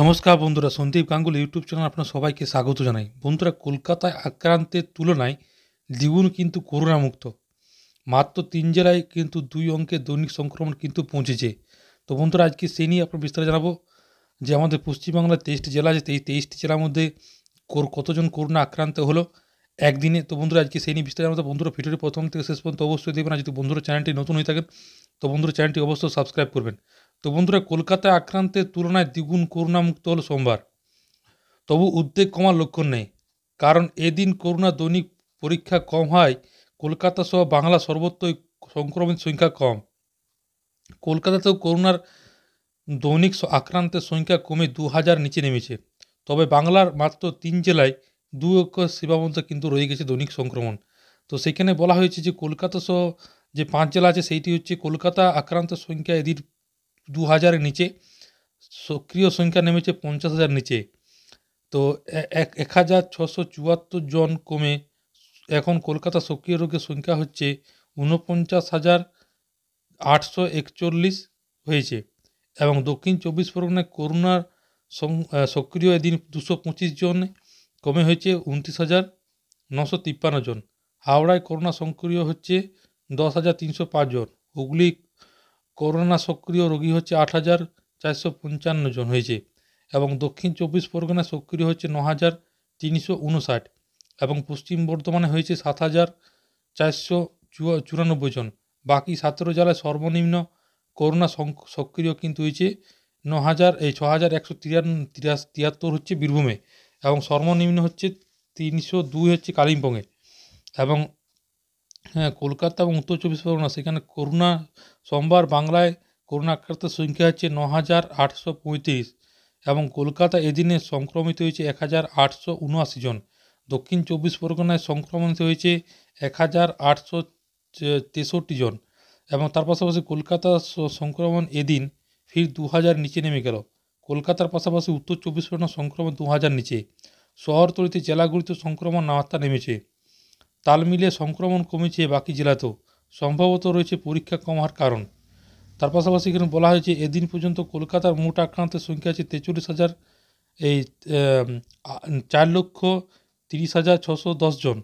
নমস্কার বন্ধুরা Sandeep গাঙ্গুল YouTube channel আপনার সবাইকে স্বাগত জানাই বন্ধুরা কলকাতায় আক্রান্তের তুলনায় দ্বিগুণ কিন্তু করোনামুক্ত মাত্র তিন জেলায় কিন্তু দুই অঙ্কে দৈনিক সংক্রমণ কিন্তু পৌঁছেছে তো বন্ধুরা আজকে সে নিয়ে আপনার বিস্তারে জানাবো যে আমাদের পশ্চিমবাংলার তেইশটি জেলা আছে এই তেইশটি জেলার মধ্যে কতজন করোনা আক্রান্ত হলো একদিনে তো বন্ধুরা আজকে সেই নিয়ে বিস্তারে জানাবো বন্ধুরা ভিডিওটি প্রথম থেকে শেষ পর্যন্ত অবশ্যই দেখবেন আর যদি বন্ধুরা চ্যানেলটি নতুন হয়ে থাকেন তো বন্ধুরা চ্যানেলটি অবশ্যই সাবস্ক্রাইব করবেন তো বন্ধুরা কলকাতায় আক্রান্তের তুলনায় দ্বিগুণ করোনামুক্ত হল সোমবার তবু উদ্বেগ কমার লক্ষণ নেই কারণ এদিন করোনা দৈনিক পরীক্ষা কম হয় কলকাতা সহ বাংলা সর্বত্রই সংক্রমিত সংখ্যা কম কলকাতাতেও করোনার দৈনিক আক্রান্তের সংখ্যা কমে দু হাজার নিচে নেমেছে তবে বাংলার মাত্র তিন জেলায় দু অক্ষ সীমাবন্ত কিন্তু রয়ে গেছে দৈনিক সংক্রমণ তো সেখানে বলা হয়েছে যে কলকাতা সহ যে পাঁচ জেলা আছে সেইটি হচ্ছে কলকাতা আক্রান্তের সংখ্যা এদিন দু হাজারের নিচে সক্রিয় সংখ্যা নেমেছে পঞ্চাশ হাজার নিচে তো এক এক হাজার ছশো চুয়াত্তর জন কমে এখন কলকাতা সক্রিয় রোগের সংখ্যা হচ্ছে ঊনপঞ্চাশ হাজার আটশো একচল্লিশ হয়েছে এবং দক্ষিণ চব্বিশ পরগনায় করোনার সক্রিয় এদিন দুশো পঁচিশ জন কমে হয়েছে উনত্রিশ হাজার নশো তিপ্পান্ন জন হাওড়ায় করোনা সক্রিয় হচ্ছে দশ হাজার তিনশো পাঁচ জন হুগলি করোনা সক্রিয় রোগী হচ্ছে আট হাজার চারশো পঞ্চান্ন জন হয়েছে এবং দক্ষিণ চব্বিশ পরগনা সক্রিয় হচ্ছে ন হাজার তিনশো উনষাট এবং পশ্চিম বর্ধমানে হয়েছে সাত হাজার চারশো চুরানব্বই জন বাকি সতেরো জেলায় সর্বনিম্ন করোনা সক্রিয় কিন্তু হয়েছে ন হাজার এই ছ হাজার একশো তিয়াত্তর হচ্ছে বীরভূমে এবং সর্বনিম্ন হচ্ছে তিনশো দুই হচ্ছে কালিম্পংয়ে এবং হ্যাঁ কলকাতা এবং উত্তর চব্বিশ পরগনা সেখানে করোনা সোমবার বাংলায় করোনা আক্রান্তের সংখ্যা হচ্ছে ন হাজার আটশো পঁয়ত্রিশ এবং কলকাতা এদিনে সংক্রমিত হয়েছে এক হাজার আটশো উনআশি জন দক্ষিণ চব্বিশ পরগনায় সংক্রমিত হয়েছে এক হাজার আটশো তেষট্টি জন এবং তার পাশাপাশি কলকাতা সংক্রমণ এদিন ফির দু হাজার নিচে নেমে গেল কলকাতার পাশাপাশি উত্তর চব্বিশ পরগনা সংক্রমণ দু হাজার নিচে শহরতলিতে জেলাগুলিতে সংক্রমণ নামাত্রা নেমেছে তাল মিলিয়ে সংক্রমণ কমেছে বাকি জেলাতেও সম্ভবত রয়েছে পরীক্ষা কমার কারণ তার পাশাপাশি এখানে বলা হয়েছে এদিন পর্যন্ত কলকাতার মোট আক্রান্তের সংখ্যা আছে তেচল্লিশ হাজার এই চার লক্ষ তিরিশ হাজার ছশো জন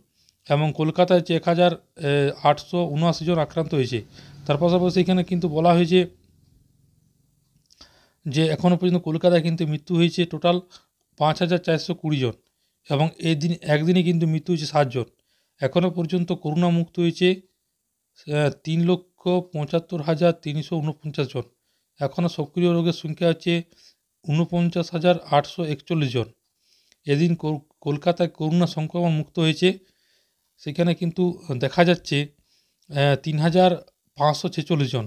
এবং কলকাতায় হচ্ছে এক হাজার আটশো উনআশি জন আক্রান্ত হয়েছে তার পাশাপাশি এখানে কিন্তু বলা হয়েছে যে এখনও পর্যন্ত কলকাতায় কিন্তু মৃত্যু হয়েছে টোটাল পাঁচ হাজার চারশো কুড়ি জন এবং এই দিন একদিনে কিন্তু মৃত্যু হয়েছে সাতজন এখনও পর্যন্ত করোনামুক্ত হয়েছে তিন লক্ষ পঁচাত্তর হাজার তিনশো উনপঞ্চাশ জন এখনও সক্রিয় রোগের সংখ্যা হচ্ছে উনপঞ্চাশ হাজার আটশো একচল্লিশ জন এদিন কলকাতায় করোনা সংক্রমণ মুক্ত হয়েছে সেখানে কিন্তু দেখা যাচ্ছে তিন হাজার পাঁচশো ছেচল্লিশ জন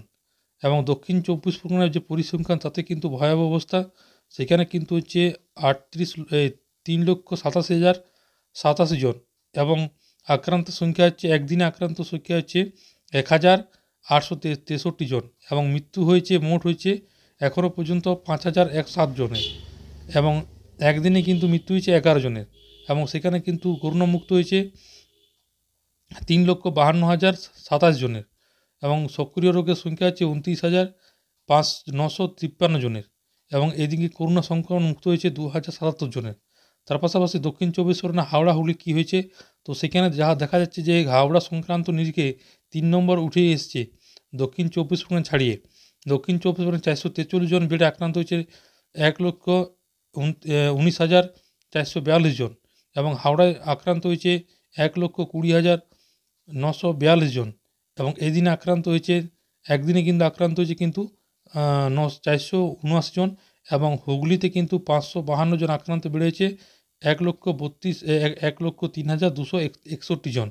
এবং দক্ষিণ চব্বিশ পরগনার যে পরিসংখ্যান তাতে কিন্তু ভয়াবহ অবস্থা সেখানে কিন্তু হচ্ছে আটত্রিশ তিন লক্ষ সাতাশি হাজার সাতাশি জন এবং আক্রান্ত সংখ্যা হচ্ছে একদিনে আক্রান্ত সংখ্যা হচ্ছে এক হাজার আটশো তেষট্টি জন এবং মৃত্যু হয়েছে মোট হয়েছে এখনও পর্যন্ত পাঁচ হাজার এক জনের এবং একদিনে কিন্তু মৃত্যু হয়েছে এগারো জনের এবং সেখানে কিন্তু করুণামুক্ত হয়েছে তিন লক্ষ বাহান্ন হাজার সাতাশ জনের এবং সক্রিয় রোগের সংখ্যা হচ্ছে উনত্রিশ হাজার পাঁচ নশো তিপ্পান্ন জনের এবং এদিকে করোনা সংক্রমণ মুক্ত হয়েছে দু হাজার সাতাত্তর জনের তার পাশাপাশি দক্ষিণ চব্বিশ পরগনা হাওড়া হুগলি কী হয়েছে তো সেখানে যা দেখা যাচ্ছে যে হাওড়া সংক্রান্ত নিজেকে তিন নম্বর উঠে এসছে দক্ষিণ চব্বিশ পরগনা ছাড়িয়ে দক্ষিণ চব্বিশ পরগনা চারশো তেচল্লিশ জন বেডে আক্রান্ত হয়েছে এক লক্ষ উনিশ হাজার চারশো বিয়াল্লিশ জন এবং হাওড়ায় আক্রান্ত হয়েছে এক লক্ষ কুড়ি হাজার নশো বিয়াল্লিশ জন এবং এদিন আক্রান্ত হয়েছে একদিনে কিন্তু আক্রান্ত হয়েছে কিন্তু ন চারশো উনআশি জন এবং হুগলিতে কিন্তু পাঁচশো বাহান্ন জন আক্রান্ত বেড়েছে এক লক্ষ বত্রিশ এক লক্ষ তিন হাজার দুশো একষট্টি জন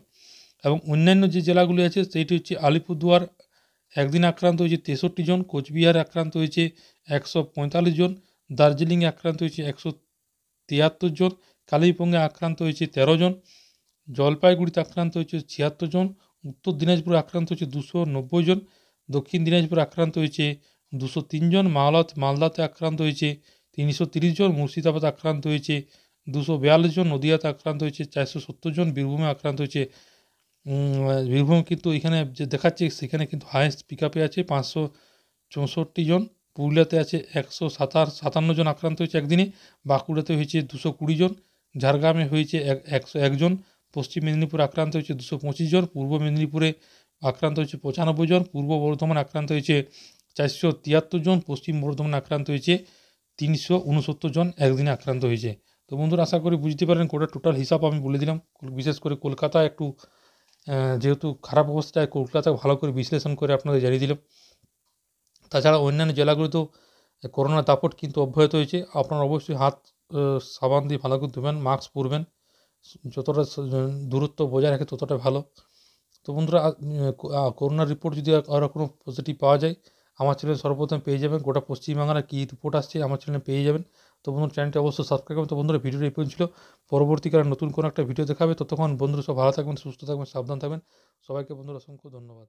এবং অন্যান্য যে জেলাগুলি আছে সেইটি হচ্ছে আলিপুরদুয়ার একদিন আক্রান্ত হয়েছে তেষট্টি জন কোচবিহার আক্রান্ত হয়েছে একশো পঁয়তাল্লিশ জন দার্জিলিংয়ে আক্রান্ত হয়েছে একশো তিয়াত্তর জন কালিম্পংয়ে আক্রান্ত হয়েছে তেরো জন জলপাইগুড়িতে আক্রান্ত হয়েছে ছিয়াত্তর জন উত্তর দিনাজপুরে আক্রান্ত হয়েছে দুশো নব্বই জন দক্ষিণ দিনাজপুরে আক্রান্ত হয়েছে দুশো তিন জন মালদ মালদাতে আক্রান্ত হয়েছে তিনশো তিরিশ জন মুর্শিদাবাদ আক্রান্ত হয়েছে দুশো বিয়াল্লিশ জন নদীয়াতে আক্রান্ত হয়েছে চারশো সত্তর জন বীরভূমে আক্রান্ত হয়েছে বীরভূম কিন্তু এখানে যে দেখাচ্ছে সেখানে কিন্তু হায়েস্ট পিক আপে আছে পাঁচশো চৌষট্টি জন পুরুলিয়াতে আছে একশো সাতার সাতান্ন জন আক্রান্ত হয়েছে একদিনে বাঁকুড়াতে হয়েছে দুশো কুড়ি জন ঝাড়গ্রামে হয়েছে একশো একজন পশ্চিম মেদিনীপুর আক্রান্ত হয়েছে দুশো পঁচিশ জন পূর্ব মেদিনীপুরে আক্রান্ত হয়েছে পঁচানব্বই জন পূর্ব বর্ধমান আক্রান্ত হয়েছে চারশো তিয়াত্তর জন পশ্চিম বর্ধমানে আক্রান্ত হয়েছে তিনশো উনসত্তর জন একদিনে আক্রান্ত হয়েছে তো বন্ধুরা আশা করি বুঝতে পারেন কোটার টোটাল হিসাব আমি বলে দিলাম বিশেষ করে কলকাতা একটু যেহেতু খারাপ অবস্থায় কলকাতা ভালো করে বিশ্লেষণ করে আপনাদের জানিয়ে দিলাম তাছাড়া অন্যান্য জেলাগুলোতেও করোনা দাপট কিন্তু অব্যাহত হয়েছে আপনারা অবশ্যই হাত সাবান দিয়ে ভালো করে ধুবেন মাস্ক পরবেন যতটা দূরত্ব বজায় রাখে ততটা ভালো তো বন্ধুরা করোনার রিপোর্ট যদি আরও কোনো পজিটিভ পাওয়া যায় আমার চ্যানেল সর্বপ্রথম পেয়ে যাবেন গোটা পশ্চিমবাংলার কী রিপোর্ট আসছে আমার চ্যানেলে পেয়ে যাবেন তো বন্ধুরা চ্যানেলটি অবশ্যই সাবস্ক্রাইব করবেন তো বন্ধুরা ভিডিওটি এই ছিল পরবর্তীকালে নতুন কোনো একটা ভিডিও দেখাবে ততক্ষণ বন্ধুরা সব ভালো থাকবেন সুস্থ থাকবেন সাবধান থাকবেন সবাইকে বন্ধুরা অসংখ্য ধন্যবাদ